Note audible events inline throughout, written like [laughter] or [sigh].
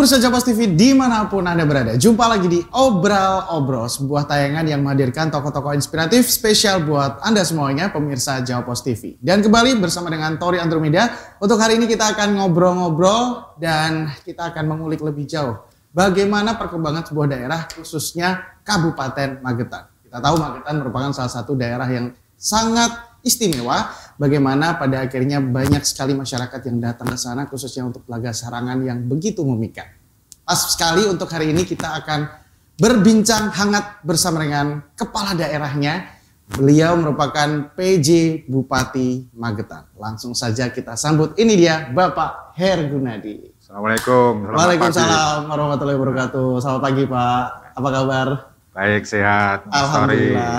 Pemirsa Japas TV dimanapun Anda berada, jumpa lagi di Obral Obrol, sebuah tayangan yang menghadirkan tokoh-tokoh inspiratif spesial buat Anda semuanya, Pemirsa Jawas TV. Dan kembali bersama dengan Tori Andromeda, untuk hari ini kita akan ngobrol-ngobrol dan kita akan mengulik lebih jauh bagaimana perkembangan sebuah daerah khususnya Kabupaten Magetan. Kita tahu Magetan merupakan salah satu daerah yang sangat istimewa bagaimana pada akhirnya banyak sekali masyarakat yang datang ke sana khususnya untuk laga Sarangan yang begitu memikat. Pas sekali untuk hari ini kita akan berbincang hangat bersama dengan kepala daerahnya. Beliau merupakan PJ Bupati Magetan. Langsung saja kita sambut. Ini dia Bapak Her Gunadi. Assalamualaikum. Waalaikumsalam warahmatullahi wabarakatuh. Selamat pagi Pak. Apa kabar? Baik, sehat. Alhamdulillah.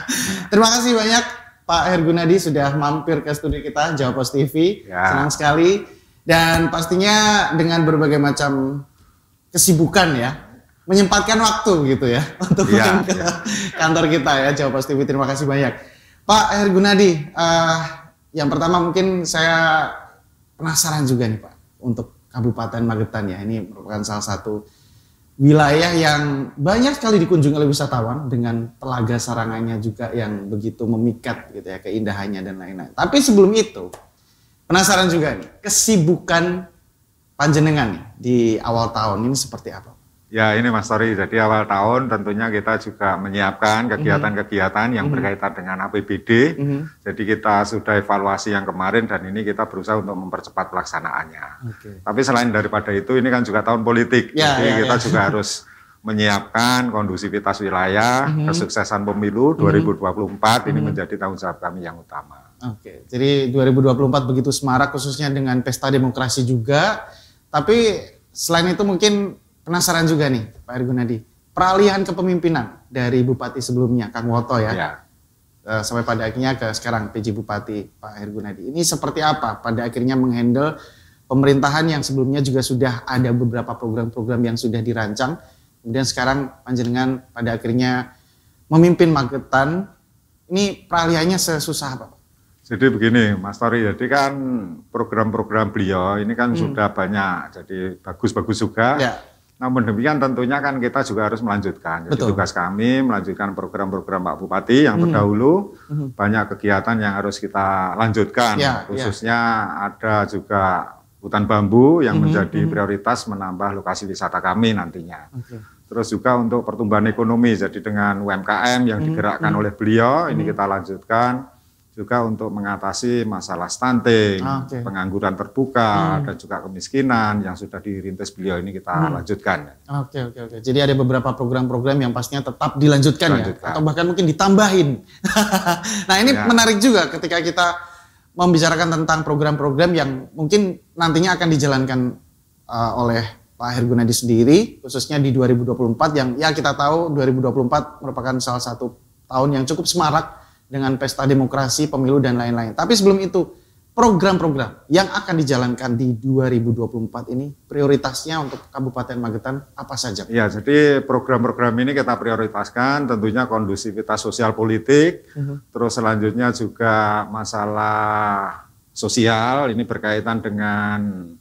[laughs] Terima kasih banyak Pak Hergunadi sudah mampir ke studio kita Jawa Pos TV. Ya. Senang sekali dan pastinya dengan berbagai macam kesibukan ya menyempatkan waktu gitu ya [laughs] untuk ya, ke ya. kantor kita ya Jawa Pos TV. Terima kasih banyak. Pak Hergunadi, uh, yang pertama mungkin saya penasaran juga nih Pak untuk Kabupaten Magetan ya. Ini merupakan salah satu wilayah yang banyak sekali dikunjungi oleh wisatawan dengan telaga sarangannya juga yang begitu memikat gitu ya keindahannya dan lain-lain. Tapi sebelum itu penasaran juga nih kesibukan panjenengan nih di awal tahun ini seperti apa? Ya ini Mas Tori, jadi awal tahun tentunya kita juga menyiapkan mm-hmm. kegiatan-kegiatan yang mm-hmm. berkaitan dengan APBD. Mm-hmm. Jadi kita sudah evaluasi yang kemarin dan ini kita berusaha untuk mempercepat pelaksanaannya. Okay. Tapi selain daripada itu ini kan juga tahun politik, yeah, jadi yeah, kita yeah. juga harus menyiapkan kondusivitas wilayah, mm -hmm. kesuksesan pemilu 2024 mm -hmm. ini menjadi tahun jawab kami yang utama. Oke, okay. jadi 2024 begitu semarak khususnya dengan pesta demokrasi juga. Tapi selain itu mungkin Penasaran juga nih Pak Ergunadi, peralihan kepemimpinan dari bupati sebelumnya Kang Woto ya. ya. sampai pada akhirnya ke sekarang PJ Bupati Pak Ergunadi. Ini seperti apa pada akhirnya menghandle pemerintahan yang sebelumnya juga sudah ada beberapa program-program yang sudah dirancang. Kemudian sekarang panjenengan pada akhirnya memimpin magetan. Ini peralihannya sesusah apa? Jadi begini Mas Tori, jadi kan program-program beliau ini kan hmm. sudah banyak, jadi bagus-bagus juga. Ya. Namun demikian tentunya kan kita juga harus melanjutkan. Jadi Betul. tugas kami melanjutkan program-program Pak Bupati yang hmm. terdahulu. hmm Banyak kegiatan yang harus kita lanjutkan. Ya, ya. Khususnya ya. ada juga hutan bambu yang hmm menjadi hmm prioritas menambah lokasi wisata kami nantinya. Okay. Terus juga untuk pertumbuhan ekonomi. Jadi dengan UMKM yang hmm, digerakkan hmm oleh beliau ini hmm. kita lanjutkan juga untuk mengatasi masalah stunting, ah, okay. pengangguran terbuka, hmm. dan juga kemiskinan yang sudah dirintis beliau ini kita hmm. lanjutkan. Oke, oke, oke. Jadi ada beberapa program-program yang pastinya tetap dilanjutkan Lanjutkan. ya, atau bahkan mungkin ditambahin. [laughs] nah ini ya. menarik juga ketika kita membicarakan tentang program-program yang mungkin nantinya akan dijalankan uh, oleh Pak Hergunadi sendiri, khususnya di 2024 yang ya kita tahu 2024 merupakan salah satu tahun yang cukup semarak dengan pesta demokrasi, pemilu dan lain-lain. Tapi sebelum itu, program-program yang akan dijalankan di 2024 ini prioritasnya untuk Kabupaten Magetan apa saja? Ya, jadi program-program ini kita prioritaskan tentunya kondusivitas sosial politik, uh mhm. -huh. terus selanjutnya juga masalah sosial ini berkaitan dengan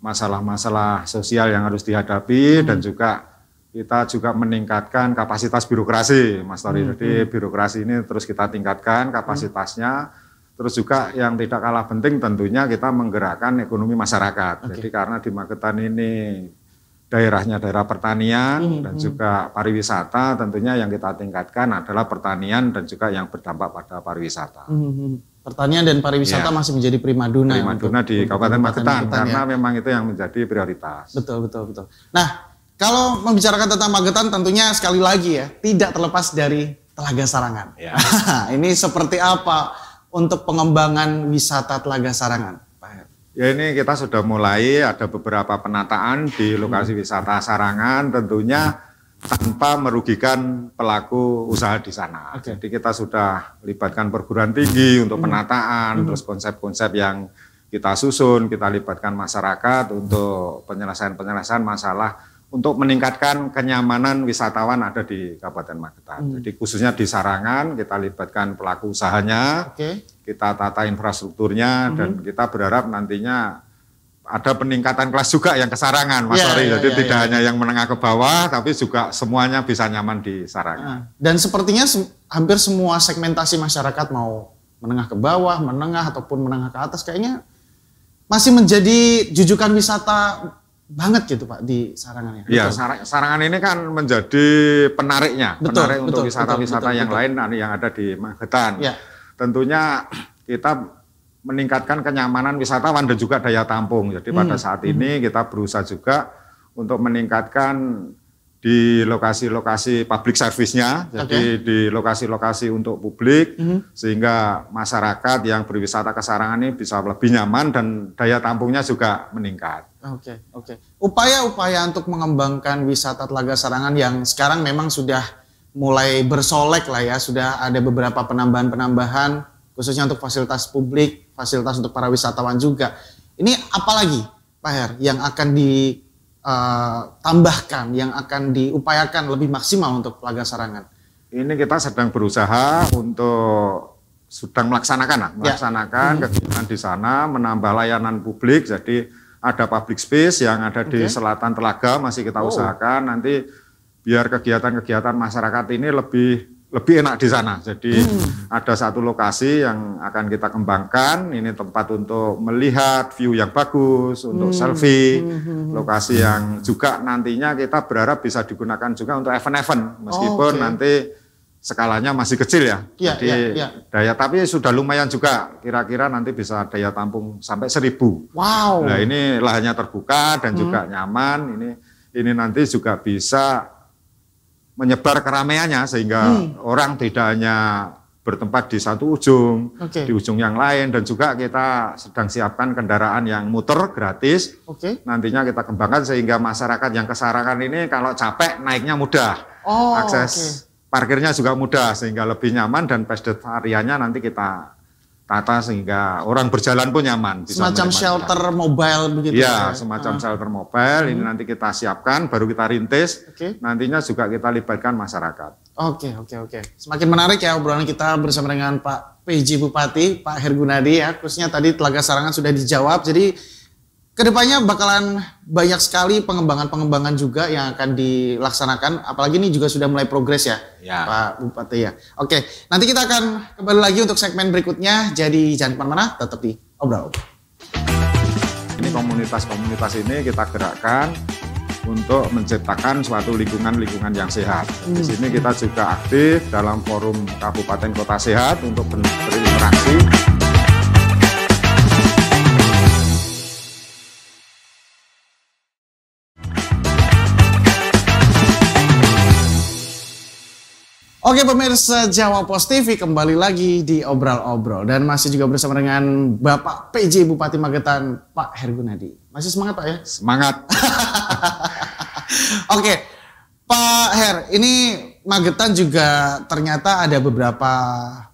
masalah-masalah sosial yang harus dihadapi uh -huh. dan mhm. juga kita juga meningkatkan kapasitas birokrasi, Mas Tori. Hmm. Jadi hmm. birokrasi ini terus kita tingkatkan kapasitasnya. Terus juga hmm. yang tidak kalah penting tentunya kita menggerakkan ekonomi masyarakat. Okay. Jadi karena di Magetan ini daerahnya daerah pertanian hmm. dan hmm. juga pariwisata, tentunya yang kita tingkatkan adalah pertanian dan juga yang berdampak pada pariwisata. Hmm. Pertanian dan pariwisata ya. masih menjadi primadona. Primadona di Kabupaten Magetan, ya. karena memang itu yang menjadi prioritas. Betul betul betul. Nah kalau membicarakan tentang Magetan tentunya sekali lagi ya, tidak terlepas dari Telaga Sarangan. Ya. [laughs] ini seperti apa untuk pengembangan wisata Telaga Sarangan? Ya ini kita sudah mulai ada beberapa penataan di lokasi hmm. wisata Sarangan tentunya tanpa merugikan pelaku usaha di sana. Okay. Jadi kita sudah libatkan perguruan tinggi untuk hmm. penataan, hmm. terus konsep-konsep yang kita susun, kita libatkan masyarakat untuk penyelesaian-penyelesaian masalah untuk meningkatkan kenyamanan wisatawan ada di Kabupaten Magetan. Hmm. Jadi khususnya di Sarangan kita libatkan pelaku usahanya, okay. kita tata infrastrukturnya hmm. dan kita berharap nantinya ada peningkatan kelas juga yang ke Sarangan, Mas ya, Ari. Ya, Jadi ya, tidak ya. hanya yang menengah ke bawah, tapi juga semuanya bisa nyaman di Sarangan. Nah, dan sepertinya se hampir semua segmentasi masyarakat mau menengah ke bawah, menengah ataupun menengah ke atas, kayaknya masih menjadi jujukan wisata banget gitu Pak di Sarangan ini. ya. Iya. Sarangan ini kan menjadi penariknya, betul, penarik betul, untuk wisata-wisata yang betul. lain nah, yang ada di Magetan. Ya. Tentunya kita meningkatkan kenyamanan wisatawan dan juga daya tampung. Jadi hmm. pada saat hmm. ini kita berusaha juga untuk meningkatkan di lokasi-lokasi public service-nya, okay. jadi di lokasi-lokasi untuk publik, -hmm. sehingga masyarakat yang berwisata ke Sarangan ini bisa lebih nyaman dan daya tampungnya juga meningkat. Oke, okay, oke. Okay. Upaya-upaya untuk mengembangkan wisata Telaga Sarangan yang sekarang memang sudah mulai bersolek lah ya, sudah ada beberapa penambahan-penambahan khususnya untuk fasilitas publik, fasilitas untuk para wisatawan juga. Ini apalagi Pak Her yang akan ditambahkan, eh, yang akan diupayakan lebih maksimal untuk Telaga Sarangan? Ini kita sedang berusaha untuk sedang melaksanakan, ya. melaksanakan ya. kegiatan di sana, menambah layanan publik, jadi ada public space yang ada di okay. selatan telaga masih kita oh. usahakan nanti biar kegiatan-kegiatan masyarakat ini lebih lebih enak di sana. Jadi hmm. ada satu lokasi yang akan kita kembangkan, ini tempat untuk melihat view yang bagus, untuk hmm. selfie, hmm. hmm, hmm. lokasi yang juga nantinya kita berharap bisa digunakan juga untuk event-event meskipun oh, okay. nanti skalanya masih kecil ya. ya Jadi ya, ya. daya tapi sudah lumayan juga. Kira-kira nanti bisa daya tampung sampai seribu. Wow. Nah ini lahannya terbuka dan hmm. juga nyaman. Ini ini nanti juga bisa menyebar keramaiannya sehingga hmm. orang tidak hanya bertempat di satu ujung, okay. di ujung yang lain dan juga kita sedang siapkan kendaraan yang muter gratis. Okay. Nantinya kita kembangkan sehingga masyarakat yang kesarangan ini kalau capek naiknya mudah. Oh, akses okay parkirnya juga mudah sehingga lebih nyaman dan pedestriannya nanti kita tata sehingga orang berjalan pun nyaman. Bisa semacam shelter mobile begitu. Iya, ya? semacam ah. shelter mobile. Hmm. Ini nanti kita siapkan, baru kita rintis. Okay. Nantinya juga kita libatkan masyarakat. Oke, okay, oke, okay, oke. Okay. Semakin menarik ya obrolan kita bersama dengan Pak PJ Bupati, Pak Hergunadi ya. Khususnya tadi Telaga Sarangan sudah dijawab. Jadi kedepannya bakalan banyak sekali pengembangan-pengembangan juga yang akan dilaksanakan. Apalagi ini juga sudah mulai progres ya, ya. Pak Bupati ya. Oke, nanti kita akan kembali lagi untuk segmen berikutnya. Jadi jangan kemana-mana, tetap di obrol. Ini komunitas-komunitas ini kita gerakkan untuk menciptakan suatu lingkungan-lingkungan yang sehat. Hmm. Di sini kita juga aktif dalam forum Kabupaten Kota Sehat untuk berinteraksi. Oke pemirsa Jawa Post TV kembali lagi di obrol-obrol dan masih juga bersama dengan Bapak PJ Bupati Magetan Pak Hergunadi. Masih semangat Pak ya? Semangat. [laughs] Oke Pak Her, ini Magetan juga ternyata ada beberapa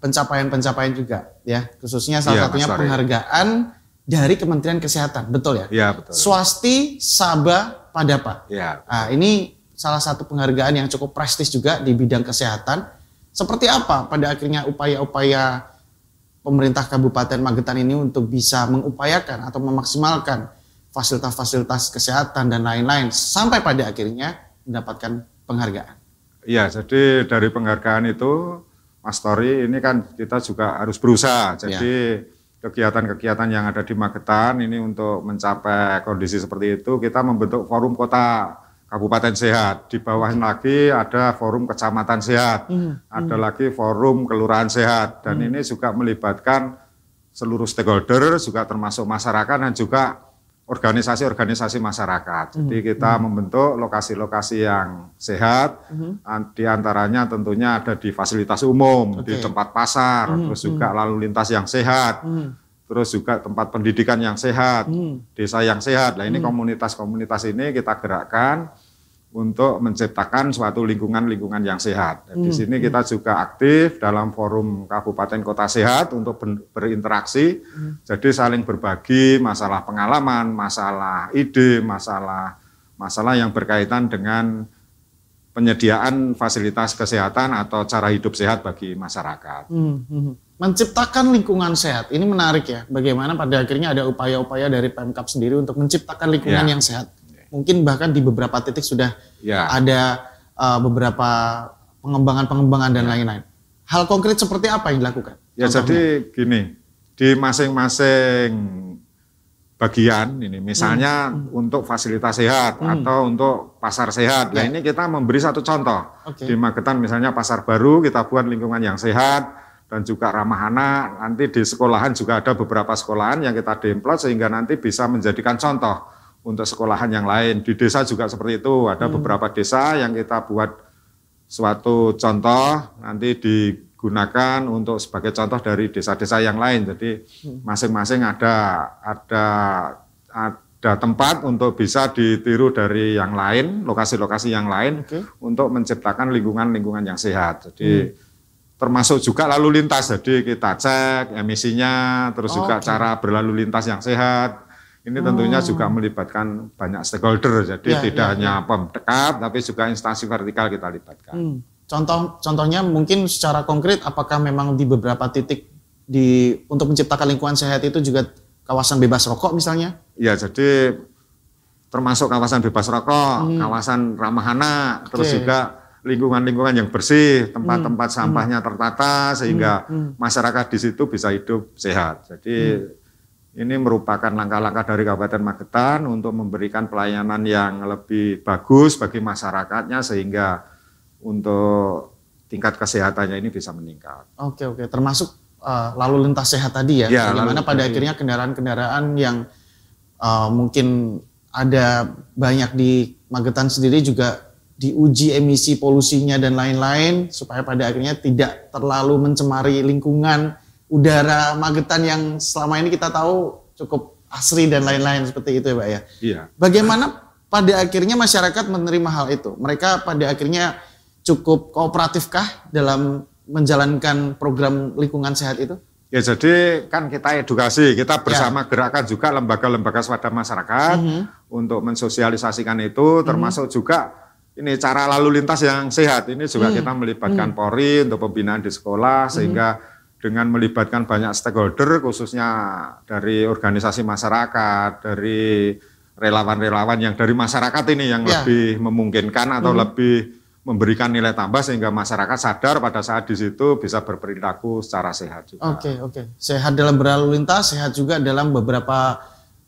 pencapaian-pencapaian juga ya, khususnya salah ya, satunya penghargaan dari Kementerian Kesehatan, betul ya? Iya betul. Swasti Sabah Padapa. Iya. Nah, ini salah satu penghargaan yang cukup prestis juga di bidang kesehatan. Seperti apa pada akhirnya upaya-upaya pemerintah Kabupaten Magetan ini untuk bisa mengupayakan atau memaksimalkan fasilitas-fasilitas kesehatan dan lain-lain sampai pada akhirnya mendapatkan penghargaan. Iya, jadi dari penghargaan itu Mas Tori ini kan kita juga harus berusaha. Iya. Jadi kegiatan kegiatan-kegiatan yang ada di Magetan ini untuk mencapai kondisi seperti itu kita membentuk forum kota kabupaten sehat, di bawah lagi ada forum kecamatan sehat, hmm, hmm. ada lagi forum kelurahan sehat, dan hmm. ini juga melibatkan seluruh stakeholder, juga termasuk masyarakat dan juga organisasi-organisasi masyarakat. Hmm, Jadi kita hmm. membentuk lokasi-lokasi yang sehat, hmm. di antaranya tentunya ada di fasilitas umum, okay. di tempat pasar, hmm. terus hmm. juga hmm. lalu lintas yang sehat. Hmm terus juga tempat pendidikan yang sehat, hmm. desa yang sehat. Nah ini komunitas-komunitas hmm. ini kita gerakkan untuk menciptakan suatu lingkungan-lingkungan yang sehat. Hmm. Di sini hmm. kita juga aktif dalam forum Kabupaten Kota Sehat untuk berinteraksi. Hmm. Jadi saling berbagi masalah pengalaman, masalah ide, masalah masalah yang berkaitan dengan penyediaan fasilitas kesehatan atau cara hidup sehat bagi masyarakat. Hmm. hmm. Menciptakan lingkungan sehat ini menarik ya. Bagaimana pada akhirnya ada upaya-upaya dari Pemkap sendiri untuk menciptakan lingkungan ya. yang sehat mungkin bahkan di beberapa titik sudah ya. ada uh, beberapa pengembangan-pengembangan dan ya. lain-lain. Hal konkret seperti apa yang dilakukan? Ya contohnya? jadi gini, di masing-masing bagian ini misalnya hmm. hmm. untuk fasilitas sehat hmm. atau untuk pasar sehat. Nah, ya. Nah ini kita memberi satu contoh. Okay. Di Magetan misalnya pasar baru kita buat lingkungan yang sehat dan juga ramah anak. Nanti di sekolahan juga ada beberapa sekolahan yang kita demplot sehingga nanti bisa menjadikan contoh untuk sekolahan yang lain. Di desa juga seperti itu, ada hmm. beberapa desa yang kita buat suatu contoh nanti digunakan untuk sebagai contoh dari desa-desa yang lain. Jadi hmm. masing-masing ada ada ada tempat untuk bisa ditiru dari yang lain, lokasi-lokasi yang lain okay. untuk menciptakan lingkungan-lingkungan yang sehat. Jadi hmm termasuk juga lalu lintas. Jadi kita cek emisinya, terus oh, juga okay. cara berlalu lintas yang sehat. Ini tentunya hmm. juga melibatkan banyak stakeholder, jadi ya, tidak ya, hanya ya. pemdekat, tapi juga instansi vertikal kita libatkan. Hmm. Contoh, contohnya mungkin secara konkret, apakah memang di beberapa titik di untuk menciptakan lingkungan sehat itu juga kawasan bebas rokok misalnya? Ya, jadi termasuk kawasan bebas rokok, hmm. kawasan ramah anak, okay. terus juga lingkungan-lingkungan yang bersih, tempat-tempat hmm. sampahnya hmm. tertata sehingga hmm. Hmm. masyarakat di situ bisa hidup sehat. Jadi hmm. Ini merupakan langkah-langkah dari Kabupaten Magetan untuk memberikan pelayanan yang lebih bagus bagi masyarakatnya sehingga untuk tingkat kesehatannya ini bisa meningkat. Oke oke, termasuk uh, lalu lintas sehat tadi ya, ya mana pada akhirnya kendaraan-kendaraan yang uh, mungkin ada banyak di Magetan sendiri juga diuji emisi polusinya dan lain-lain supaya pada akhirnya tidak terlalu mencemari lingkungan udara Magetan yang selama ini kita tahu cukup asri dan lain-lain seperti itu ya Pak ya. Iya. Bagaimana pada akhirnya masyarakat menerima hal itu? Mereka pada akhirnya cukup kooperatifkah dalam menjalankan program lingkungan sehat itu? Ya jadi kan kita edukasi, kita ya. bersama ya. gerakan juga lembaga-lembaga swada masyarakat mm -hmm. untuk mensosialisasikan itu mhm. termasuk mm -hmm. juga ini cara lalu lintas yang sehat. Ini juga mm -hmm. kita melibatkan mm -hmm. Polri untuk pembinaan di sekolah mhm. sehingga mm -hmm dengan melibatkan banyak stakeholder khususnya dari organisasi masyarakat, dari relawan-relawan yang dari masyarakat ini yang ya. lebih memungkinkan atau hmm. lebih memberikan nilai tambah sehingga masyarakat sadar pada saat di situ bisa berperilaku secara sehat juga. Oke, okay, oke. Okay. Sehat dalam berlalu lintas, sehat juga dalam beberapa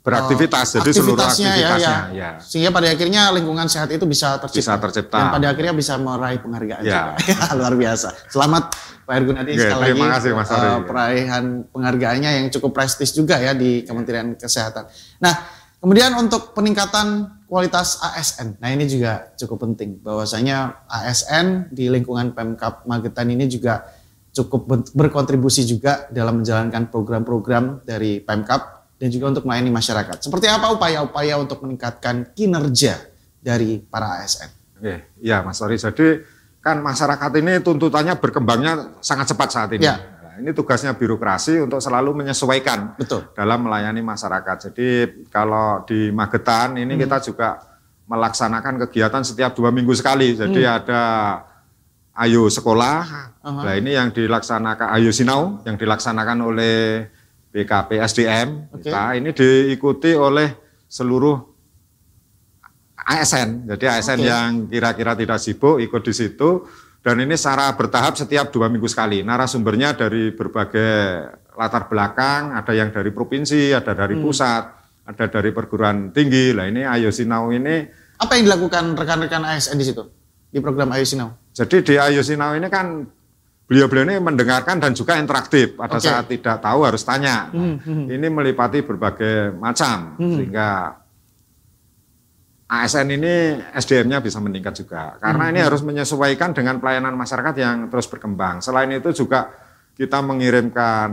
beraktivitas, jadi seluruh aktivitasnya. Ya, ya. Ya. Sehingga pada akhirnya lingkungan sehat itu bisa tercipta. Bisa tercipta. Dan pada akhirnya bisa meraih penghargaan ya. juga. [laughs] Ya, luar biasa. Selamat Pak Ergunadi Oke, sekali terima lagi kasih, Mas Ari. Uh, peraihan penghargaannya yang cukup prestis juga ya di Kementerian Kesehatan. Nah, kemudian untuk peningkatan kualitas ASN. Nah, ini juga cukup penting bahwasanya ASN di lingkungan Pemkap Magetan ini juga cukup berkontribusi juga dalam menjalankan program-program dari Pemkap dan juga untuk melayani masyarakat. Seperti apa upaya-upaya untuk meningkatkan kinerja dari para ASN? Oke, ya Mas Sori, Jadi kan masyarakat ini tuntutannya berkembangnya sangat cepat saat ini. Ya. Nah, ini tugasnya birokrasi untuk selalu menyesuaikan Betul. dalam melayani masyarakat. Jadi kalau di Magetan ini hmm. kita juga melaksanakan kegiatan setiap dua minggu sekali. Jadi hmm. ada Ayo Sekolah, uh -huh. nah ini yang dilaksanakan Ayo Sinau yang dilaksanakan oleh BKP SDM. Okay. Nah, ini diikuti oleh seluruh ASN. Jadi ASN okay. yang kira-kira tidak sibuk ikut di situ dan ini secara bertahap setiap dua minggu sekali. Narasumbernya dari berbagai latar belakang, ada yang dari provinsi, ada dari hmm. pusat, ada dari perguruan tinggi. Lah ini Ayo Sinau ini apa yang dilakukan rekan-rekan ASN di situ di program Ayo Sinau? Jadi di Ayo Sinau ini kan beliau-beliau ini mendengarkan dan juga interaktif. Pada okay. saat tidak tahu harus tanya. Nah, hmm. Ini melipati berbagai macam hmm. sehingga ASN ini SDM-nya bisa meningkat juga. Karena hmm. ini hmm. harus menyesuaikan dengan pelayanan masyarakat yang terus berkembang. Selain itu juga kita mengirimkan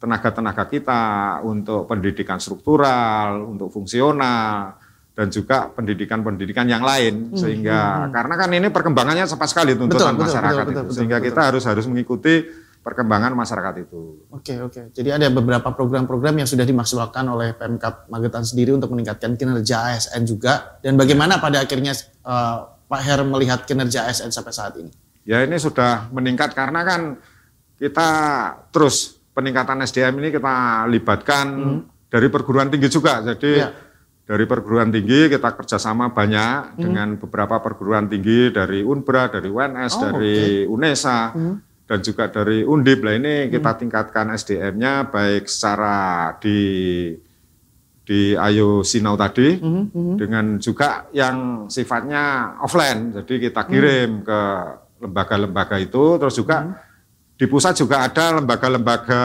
tenaga-tenaga kita untuk pendidikan struktural, untuk fungsional, dan juga pendidikan-pendidikan yang lain hmm, sehingga hmm, hmm. karena kan ini perkembangannya cepat sekali tuntutan betul, masyarakat betul, betul, itu betul, sehingga betul, kita betul. harus harus mengikuti perkembangan masyarakat itu. Oke oke. Jadi ada beberapa program-program yang sudah dimaksimalkan oleh Pemkap Magetan sendiri untuk meningkatkan kinerja ASN juga dan bagaimana pada akhirnya uh, Pak Her melihat kinerja ASN sampai saat ini? Ya ini sudah meningkat karena kan kita terus peningkatan SDM ini kita libatkan hmm. dari perguruan tinggi juga. Jadi ya dari perguruan tinggi kita kerjasama banyak hmm. dengan beberapa perguruan tinggi dari Unbra, dari UNS, oh, dari okay. UNESA hmm. dan juga dari Undip lah ini hmm. kita hmm. tingkatkan SDM-nya baik secara di di Ayo Sinau tadi hmm. Hmm. dengan juga yang sifatnya offline jadi kita kirim hmm. ke lembaga-lembaga itu terus juga hmm di pusat juga ada lembaga-lembaga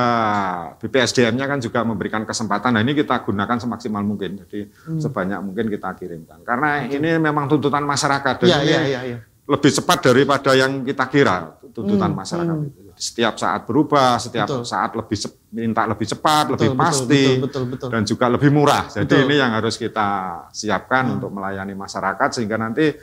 BPSDM-nya kan juga memberikan kesempatan. Nah ini kita gunakan semaksimal mungkin. Jadi hmm. sebanyak mungkin kita kirimkan. Karena hmm. ini memang tuntutan masyarakat dan ya, ini ya, ya, ya. lebih cepat daripada yang kita kira tuntutan hmm. masyarakat hmm. Setiap saat berubah, setiap betul. saat lebih minta lebih cepat, betul, lebih pasti, betul, betul, betul, betul. dan juga lebih murah. Jadi betul. ini yang harus kita siapkan hmm. untuk melayani masyarakat sehingga nanti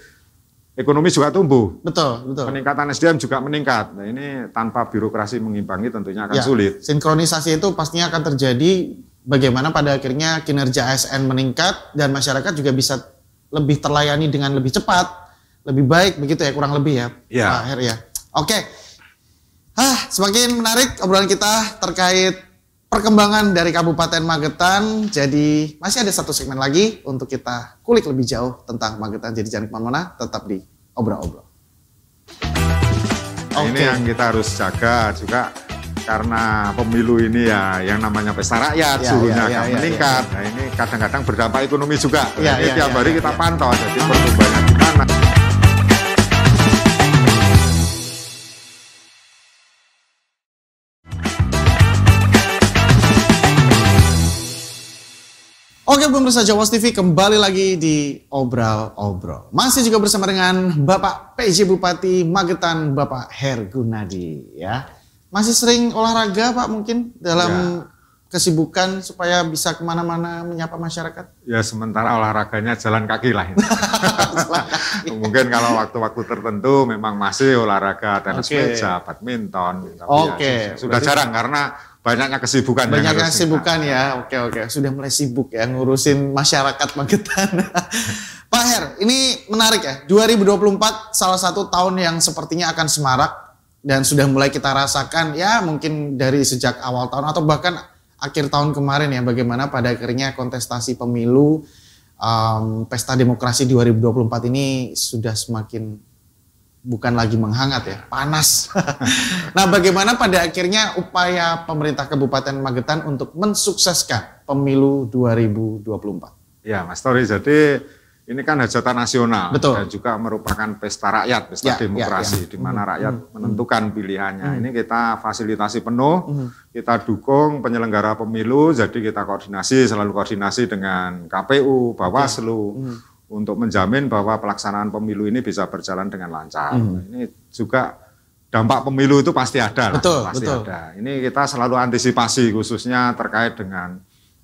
ekonomi juga tumbuh. Betul, betul. Peningkatan SDM juga meningkat. Nah, ini tanpa birokrasi mengimbangi tentunya akan ya, sulit. Sinkronisasi itu pastinya akan terjadi bagaimana pada akhirnya kinerja ASN meningkat dan masyarakat juga bisa lebih terlayani dengan lebih cepat, lebih baik begitu ya kurang lebih ya. Ya. Akhir ya. Oke. Hah, semakin menarik obrolan kita terkait perkembangan dari Kabupaten Magetan. Jadi masih ada satu segmen lagi untuk kita kulik lebih jauh tentang Magetan. Jadi jangan kemana-mana, tetap di obrol-obrol. Nah, okay. Ini yang kita harus jaga juga karena pemilu ini ya yang namanya pesta rakyat ya, suhunya ya, akan ya, ya, ya, meningkat. Ya, ya. Nah ini kadang-kadang berdampak ekonomi juga. Nah, ya, ini ya, tiap ya, hari ya, kita ya. pantau jadi pertumbuhan. Oke pemirsa Jawa TV kembali lagi di Obral Obrol. Masih juga bersama dengan Bapak PJ Bupati Magetan Bapak Her Gunadi ya. Masih sering olahraga Pak mungkin dalam ya. kesibukan supaya bisa kemana-mana menyapa masyarakat? Ya sementara olahraganya jalan kaki lah. [laughs] jalan kaki. [laughs] Mungkin kalau waktu-waktu tertentu memang masih olahraga tenis okay. meja, badminton. Ya Oke. Okay. Ya, sudah Berarti... jarang karena banyaknya kesibukan. Banyaknya kesibukan ya. Oke oke, sudah mulai sibuk ya ngurusin masyarakat Magetan. [laughs] Pak Her, ini menarik ya. 2024 salah satu tahun yang sepertinya akan semarak dan sudah mulai kita rasakan ya mungkin dari sejak awal tahun atau bahkan akhir tahun kemarin ya bagaimana pada akhirnya kontestasi pemilu um, pesta demokrasi 2024 ini sudah semakin bukan lagi menghangat ya, panas. [laughs] nah, bagaimana pada akhirnya upaya pemerintah Kabupaten Magetan untuk mensukseskan pemilu 2024? Ya, Mas Tori, jadi ini kan hajatan nasional Betul. dan juga merupakan pesta rakyat, pesta ya, ya demokrasi ya, ya. di mana mm-hmm. rakyat hmm. menentukan pilihannya. Hmm. Ini kita fasilitasi penuh, hmm. kita dukung penyelenggara pemilu, jadi kita koordinasi selalu koordinasi dengan KPU, Bawaslu. Hmm untuk menjamin bahwa pelaksanaan pemilu ini bisa berjalan dengan lancar. Hmm. Ini juga dampak pemilu itu pasti ada, betul, pasti betul. ada. Ini kita selalu antisipasi khususnya terkait dengan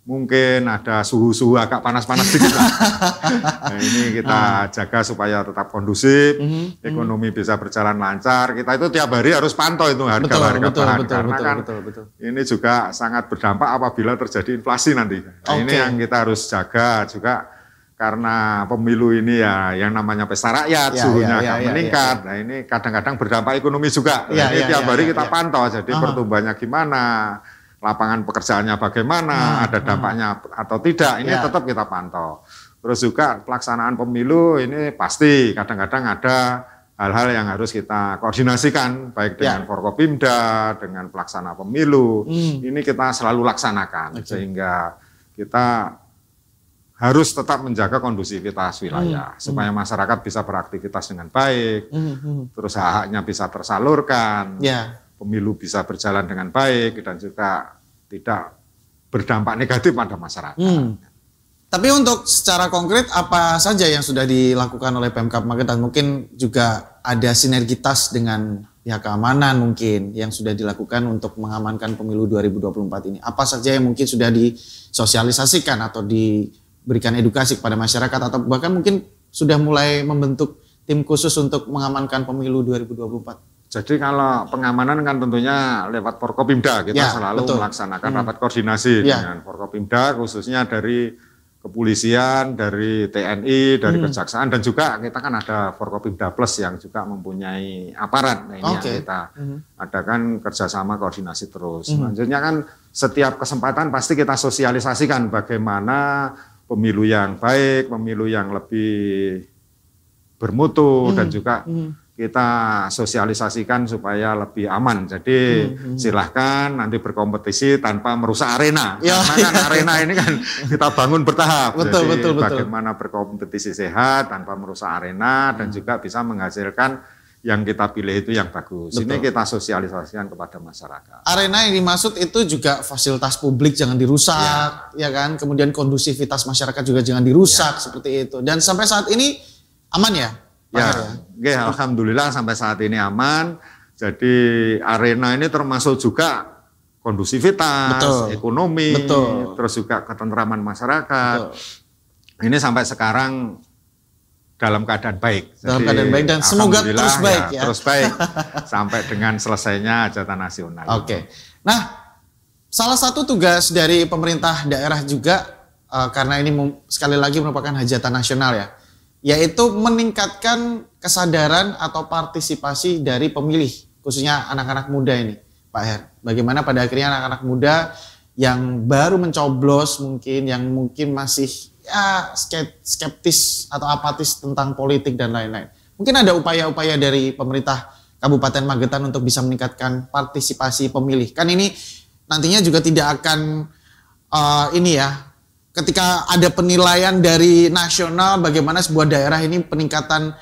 mungkin ada suhu-suhu agak panas-panas di Lah. [laughs] nah, ini kita ah. jaga supaya tetap kondusif, hmm, -hmm. ekonomi bisa berjalan lancar. Kita itu tiap hari harus pantau itu harga harga betul, bahan karena betul, kan betul, betul. ini juga sangat berdampak apabila terjadi inflasi nanti. Nah, okay. Ini yang kita harus jaga juga karena pemilu ini ya yang namanya pesta rakyat ya, suhunya ya, akan ya, ya, ya, meningkat. Ya, ya. Nah ini kadang-kadang berdampak ekonomi juga. Nah, ya, ini ya, tiap ya, hari ya, kita ya. pantau jadi Aha. pertumbuhannya gimana, lapangan pekerjaannya bagaimana, hmm, ada hmm. dampaknya hmm. atau tidak. Ini ya. tetap kita pantau. Terus juga pelaksanaan pemilu ini pasti kadang-kadang ada hal-hal yang harus kita koordinasikan baik ya. dengan ya. Forkopimda, dengan pelaksana pemilu. Hmm. Ini kita selalu laksanakan okay. sehingga kita harus tetap menjaga kondusivitas wilayah hmm, hmm. supaya masyarakat bisa beraktivitas dengan baik, hmm. hmm, hmm. terus hak-haknya bisa tersalurkan, yeah. pemilu bisa berjalan dengan baik dan juga tidak berdampak negatif pada masyarakat. Hmm. Tapi untuk secara konkret apa saja yang sudah dilakukan oleh Pemkap Magetan? Mungkin juga ada sinergitas dengan pihak keamanan mungkin yang sudah dilakukan untuk mengamankan pemilu 2024 ini. Apa saja yang mungkin sudah disosialisasikan atau di berikan edukasi kepada masyarakat atau bahkan mungkin sudah mulai membentuk tim khusus untuk mengamankan pemilu 2024? Jadi kalau pengamanan kan tentunya lewat Forkopimda kita ya, selalu betul. melaksanakan hmm. rapat koordinasi ya. dengan Forkopimda khususnya dari kepolisian, dari TNI, dari hmm. kejaksaan dan juga kita kan ada Forkopimda Plus yang juga mempunyai aparat nah ini okay. yang kita hmm. adakan kerjasama koordinasi terus. Hmm. Selanjutnya kan setiap kesempatan pasti kita sosialisasikan bagaimana pemilu yang baik, pemilu yang lebih bermutu hmm. dan juga hmm. kita sosialisasikan supaya lebih aman. Jadi hmm, hmm, hmm. silahkan nanti berkompetisi tanpa merusak arena. Ya. Karena kan [laughs] arena ini kan kita bangun bertahap. Betul, Jadi betul, betul. bagaimana berkompetisi sehat tanpa merusak arena dan hmm. juga bisa menghasilkan yang kita pilih itu yang bagus. Betul. Ini kita sosialisasikan kepada masyarakat. Arena yang dimaksud itu juga fasilitas publik jangan dirusak, ya, ya kan? Kemudian kondusivitas masyarakat juga jangan dirusak ya. seperti itu. Dan sampai saat ini aman ya? ya, ya? ya alhamdulillah sampai saat ini aman. Jadi arena ini termasuk juga kondusivitas, Betul. ekonomi, Betul. terus juga ketentraman masyarakat. Betul. Ini sampai sekarang dalam keadaan baik. Dalam keadaan baik dan semoga terus baik ya, ya. Terus baik [laughs] sampai dengan selesainya acara nasional. Oke. Okay. Nah, salah satu tugas dari pemerintah daerah juga uh, karena ini sekali lagi merupakan hajatan nasional ya, yaitu meningkatkan kesadaran atau partisipasi dari pemilih, khususnya anak-anak muda ini, Pak Her. Bagaimana pada akhirnya anak-anak muda yang baru mencoblos mungkin yang mungkin masih ya skeptis atau apatis tentang politik dan lain-lain. Mungkin ada upaya-upaya dari pemerintah Kabupaten Magetan untuk bisa meningkatkan partisipasi pemilih. Kan ini nantinya juga tidak akan uh, ini ya ketika ada penilaian dari nasional bagaimana sebuah daerah ini peningkatan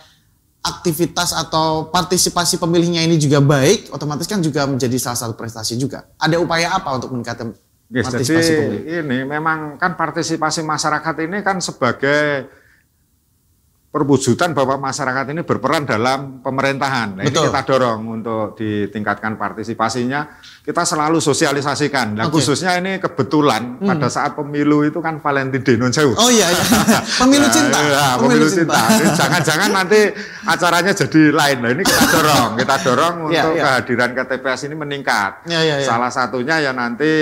aktivitas atau partisipasi pemilihnya ini juga baik, otomatis kan juga menjadi salah satu prestasi juga. Ada upaya apa untuk meningkatkan Yes, jadi publik. ini memang kan partisipasi masyarakat ini kan sebagai perwujudan bahwa masyarakat ini berperan dalam pemerintahan. Nah, ini kita dorong untuk ditingkatkan partisipasinya. Kita selalu sosialisasikan. Nah, okay. khususnya ini kebetulan hmm. pada saat pemilu itu kan Valentine Denonsewu. Oh iya, iya. [laughs] Nah, iya pemilu cinta. Nah, iya, pemilu, cinta. [laughs] Jangan-jangan nanti acaranya jadi lain. Nah, ini kita dorong, kita dorong iya, untuk yeah, yeah. kehadiran KTPS ini meningkat. Yeah, yeah, yeah. Salah satunya ya nanti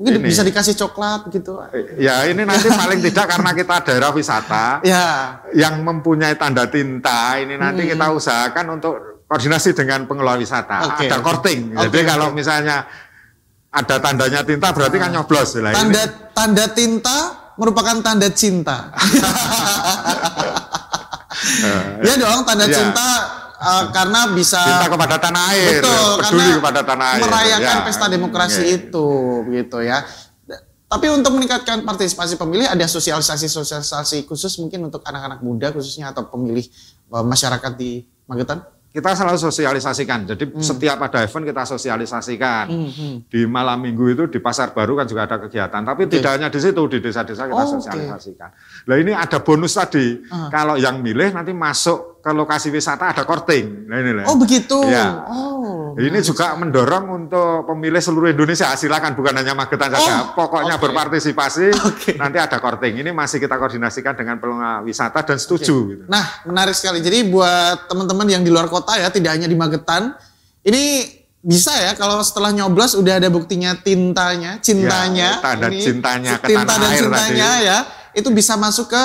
Mungkin ini. bisa dikasih coklat gitu. Ya ini nanti paling tidak karena kita daerah wisata ya. yang mempunyai tanda tinta ini nanti hmm. kita usahakan untuk koordinasi dengan pengelola wisata. Okay. Ada korting. Okay. Jadi okay. kalau misalnya ada tandanya tinta berarti kan ah. nyoblos. Lah ya, tanda ini. tanda tinta merupakan tanda cinta. [laughs] ya dong tanda ya. cinta Eh, karena bisa cinta kepada tanah air, betul, ya. peduli kepada tanah air, merayakan ya. pesta demokrasi okay. itu, gitu ya. Tapi untuk meningkatkan partisipasi pemilih ada sosialisasi-sosialisasi khusus mungkin untuk anak-anak muda khususnya atau pemilih eh, masyarakat di Magetan? Kita selalu sosialisasikan. Jadi hmm. setiap ada event kita sosialisasikan. hmm. hmm. Di malam minggu itu di pasar baru kan juga ada kegiatan. Tapi okay. tidak hanya di situ, di desa-desa kita oh, sosialisasikan. Okay. Nah ini ada bonus tadi. Uh. Kalau yang milih nanti masuk ke lokasi wisata ada korting. Nah ini lah. Oh begitu. Ya. Oh. Ini nice. juga mendorong untuk pemilih seluruh Indonesia. Ah, silakan bukan hanya Magetan saja. Oh, Pokoknya okay. berpartisipasi. Okay. Nanti ada korting. Ini masih kita koordinasikan dengan pelunga wisata dan setuju. Okay. Gitu. Nah menarik sekali. Jadi buat teman-teman yang di luar kota ya, tidak hanya di Magetan, ini bisa ya kalau setelah nyoblos udah ada buktinya tintanya, cintanya, ya, tanda ini, cintanya, tinta dan cintanya tadi. ya itu bisa masuk ke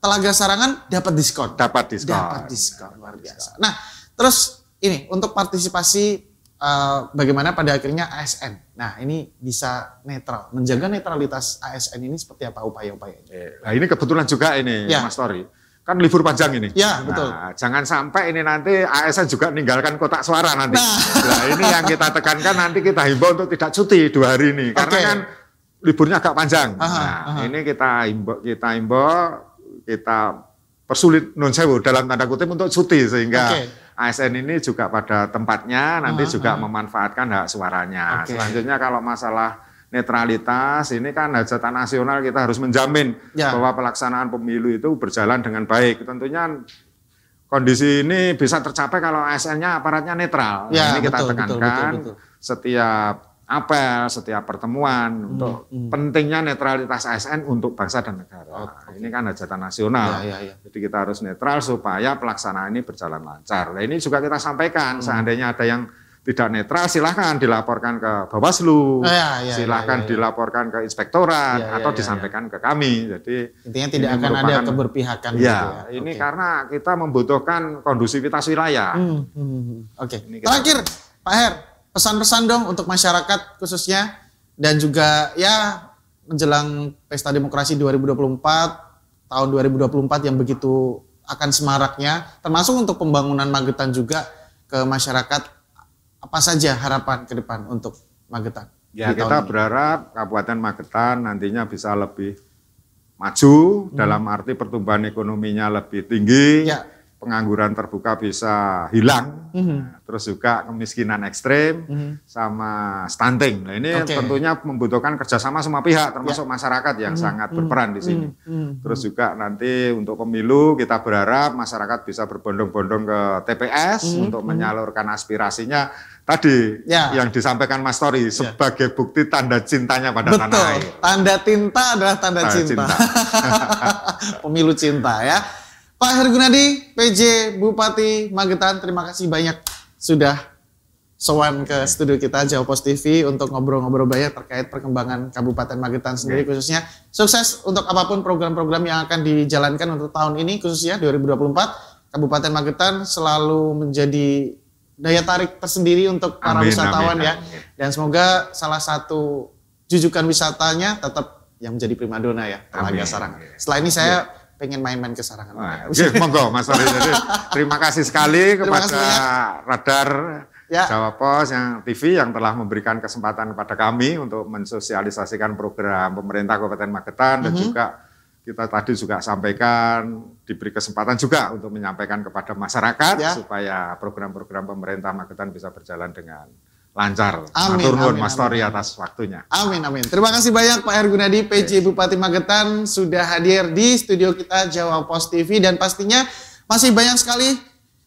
Telaga Sarangan dapat diskon. Dapat diskon. Dapat diskon luar biasa. Nah, terus ini untuk partisipasi uh, bagaimana pada akhirnya ASN. Nah, ini bisa netral. Menjaga netralitas ASN ini seperti apa upaya-upayanya? Eh, nah, ini kebetulan juga ini ya. Mas Tori. Kan libur panjang ini. Ya, nah, jangan sampai ini nanti ASN juga meninggalkan kotak suara nanti. Nah, nah ini yang kita tekankan nanti kita himbau untuk tidak cuti dua hari ini. Karena okay. kan liburnya agak panjang. Aha, nah, aha. ini kita imbo, kita imbo, kita persulit non sewu dalam tanda kutip untuk cuti sehingga okay. ASN ini juga pada tempatnya nanti aha, juga aha. memanfaatkan hak suaranya. Okay. Selanjutnya kalau masalah netralitas ini kan hajatan nasional kita harus menjamin ya. bahwa pelaksanaan pemilu itu berjalan dengan baik. Tentunya kondisi ini bisa tercapai kalau ASN-nya aparatnya netral. Nah, ya, ini kita betul, tekankan betul, betul, betul. setiap apel setiap pertemuan hmm, untuk hmm. pentingnya netralitas ASN untuk bangsa dan negara. Oh, okay. Ini kan hajatan nasional. Ya, ya, ya. Jadi kita harus netral supaya pelaksanaan ini berjalan lancar. Nah, ini juga kita sampaikan hmm. seandainya ada yang tidak netral silahkan dilaporkan ke Bawaslu, ah, ya, ya, ya, silahkan ya, ya, ya. dilaporkan ke Inspektorat ya, ya, atau ya, ya. disampaikan ya. ke kami. Jadi intinya tidak akan ada keberpihakan. Ya, gitu ya. ini okay. karena kita membutuhkan kondusivitas wilayah. Hmm, hmm, hmm, hmm. Oke. Okay. Terakhir, Pak Her, pesan-pesan dong untuk masyarakat khususnya dan juga ya menjelang pesta demokrasi 2024 tahun 2024 yang begitu akan semaraknya termasuk untuk pembangunan Magetan juga ke masyarakat apa saja harapan ke depan untuk Magetan. Ya kita tahun berharap Kabupaten Magetan nantinya bisa lebih maju hmm. dalam arti pertumbuhan ekonominya lebih tinggi. Ya pengangguran terbuka bisa hilang, mm -hmm. terus juga kemiskinan ekstrim mm -hmm. sama stunting. Nah ini okay. tentunya membutuhkan kerjasama semua pihak, ya. termasuk yeah. masyarakat yang mm -hmm. sangat berperan di mhm. sini. Mm -hmm. Terus juga nanti untuk pemilu kita berharap masyarakat bisa berbondong-bondong ke TPS mm -hmm. untuk mhm. menyalurkan aspirasinya tadi ya. yang disampaikan Mas Tori ya. sebagai bukti tanda cintanya pada Betul. tanah air. Tanda tinta adalah tanda, tanda cinta. cinta. [laughs] Pemilu cinta ya. Pak Hergunadi, PJ Bupati Magetan, terima kasih banyak sudah sowan ke studio kita Jawa Post TV untuk ngobrol-ngobrol banyak terkait perkembangan Kabupaten Magetan sendiri ya. khususnya sukses untuk apapun program-program yang akan dijalankan untuk tahun ini khususnya 2024 Kabupaten Magetan selalu menjadi daya tarik tersendiri untuk para amin, wisatawan amin, ya amin. dan semoga salah satu jujukan wisatanya tetap yang menjadi primadona ya Telaga Sarang. Setelah ini saya yeah pengen main-main ke Sarangan. Nah, oke, monggo Mas Ari. terima kasih sekali kepada kasih ya. Radar ya. Jawa Pos yang TV yang telah memberikan kesempatan kepada kami untuk mensosialisasikan program pemerintah Kabupaten Magetan mm -hmm. dan mhm. juga kita tadi juga sampaikan diberi kesempatan juga untuk menyampaikan kepada masyarakat ya. supaya program-program pemerintah Magetan bisa berjalan dengan lancar. Amin. Matur nuwun Mas Tori atas waktunya. Amin amin. Terima kasih banyak Pak Ergunadi, PJ Bupati Magetan sudah hadir di studio kita Jawa Post TV dan pastinya masih banyak sekali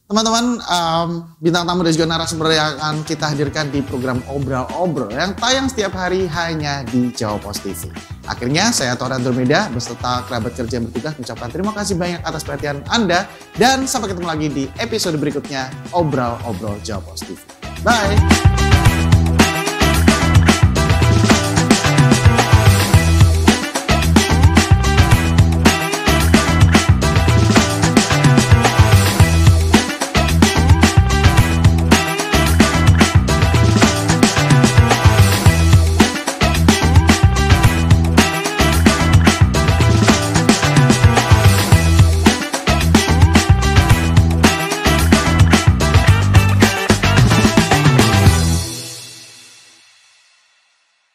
teman-teman um, bintang tamu dan juga narasumber yang akan kita hadirkan di program Obrol Obrol yang tayang setiap hari hanya di Jawa Post TV. Akhirnya saya Tora Dromeda beserta kerabat kerja yang bertugas mengucapkan terima kasih banyak atas perhatian Anda dan sampai ketemu lagi di episode berikutnya Obrol Obrol Jawa Post TV. Bye.